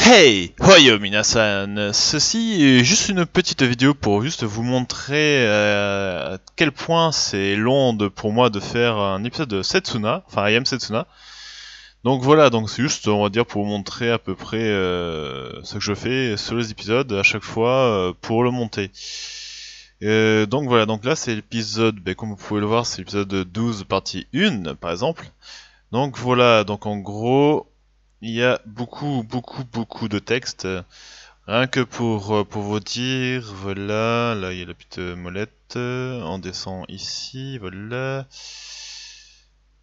Hey Hoyo Minasan Ceci est juste une petite vidéo pour juste vous montrer euh, à quel point c'est long de, pour moi de faire un épisode de Setsuna, enfin I am Setsuna. Donc voilà, donc c'est juste on va dire pour vous montrer à peu près euh, ce que je fais sur les épisodes à chaque fois euh, pour le monter. donc voilà, donc là c'est l'épisode, ben, comme vous pouvez le voir, c'est l'épisode 12 partie 1 par exemple. Donc voilà, donc en gros, il y a beaucoup, beaucoup, beaucoup de textes. Rien que pour, euh, pour vous dire, voilà, là il y a la petite euh, molette, on euh, descend ici, voilà.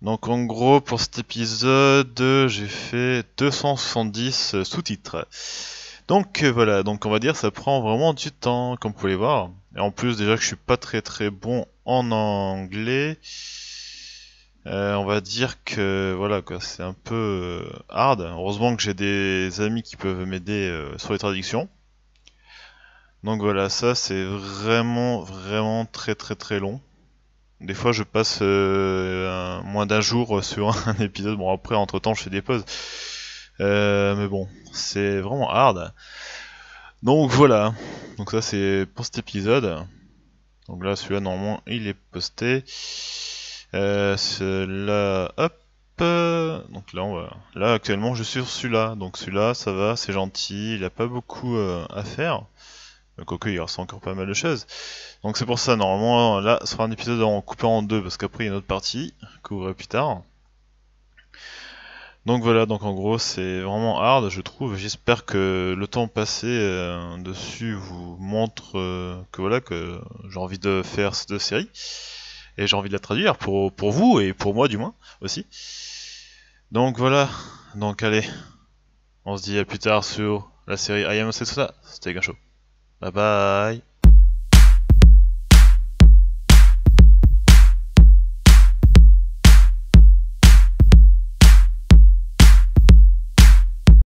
Donc en gros, pour cet épisode, j'ai fait 270 sous-titres. Donc voilà, donc on va dire ça prend vraiment du temps, comme vous pouvez voir. Et en plus déjà que je suis pas très très bon en anglais. Euh, on va dire que voilà quoi, c'est un peu euh, hard. Heureusement que j'ai des amis qui peuvent m'aider euh, sur les traductions. Donc voilà, ça c'est vraiment vraiment très très très long. Des fois je passe moins d'un jour sur un épisode. Bon après entre temps je fais des pauses. mais bon, c'est vraiment hard. Donc voilà. Donc ça c'est pour cet épisode. Donc là celui-là normalement il est posté. Euh, là, hop. Euh, donc là, là actuellement, je suis sur celui-là. Donc celui-là, ça va, c'est gentil. Il a pas beaucoup euh, à faire. Euh, quoique, il reste encore pas mal de choses. Donc c'est pour ça, normalement, là, ce sera un épisode en coupant en deux, parce qu'après, il y a une autre partie, que plus tard. Donc voilà, donc en gros, c'est vraiment hard, je trouve. J'espère que le temps passé dessus vous montre que voilà, que j'ai envie de faire cette série et j'ai envie de la traduire pour, vous et pour moi du moins aussi. Donc voilà, donc allez, on se dit à plus tard sur la série I Am ça, c'était Gancho. Bye bye